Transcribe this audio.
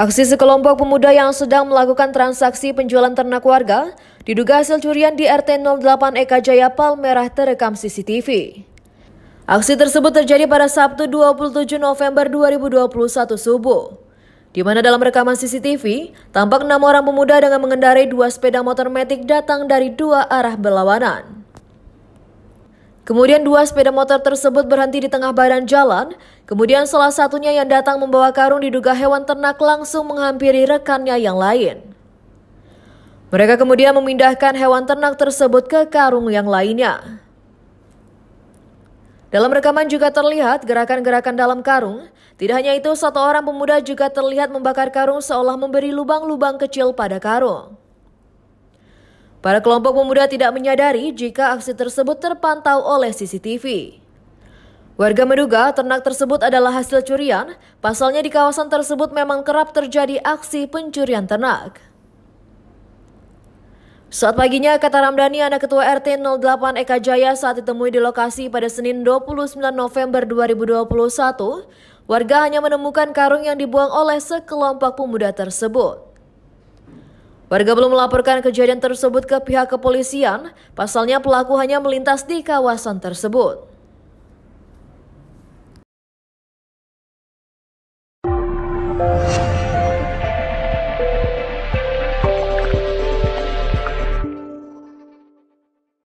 Aksi sekelompok pemuda yang sedang melakukan transaksi penjualan ternak warga diduga hasil curian di RT 08 Eka Jaya Palmerah terekam CCTV. Aksi tersebut terjadi pada Sabtu 27 November 2021 subuh, di mana dalam rekaman CCTV tampak enam orang pemuda dengan mengendarai dua sepeda motor metik datang dari dua arah berlawanan. Kemudian dua sepeda motor tersebut berhenti di tengah badan jalan, kemudian salah satunya yang datang membawa karung diduga hewan ternak langsung menghampiri rekannya yang lain. Mereka kemudian memindahkan hewan ternak tersebut ke karung yang lainnya. Dalam rekaman juga terlihat gerakan-gerakan dalam karung. Tidak hanya itu, satu orang pemuda juga terlihat membakar karung seolah memberi lubang-lubang kecil pada karung. Para kelompok pemuda tidak menyadari jika aksi tersebut terpantau oleh CCTV. Warga menduga ternak tersebut adalah hasil curian, pasalnya di kawasan tersebut memang kerap terjadi aksi pencurian ternak. Saat paginya, kata Ramdhani, anak ketua RT 08 Eka Jaya saat ditemui di lokasi pada Senin 29 November 2021, warga hanya menemukan karung yang dibuang oleh sekelompok pemuda tersebut. Warga belum melaporkan kejadian tersebut ke pihak kepolisian, pasalnya pelaku hanya melintas di kawasan tersebut.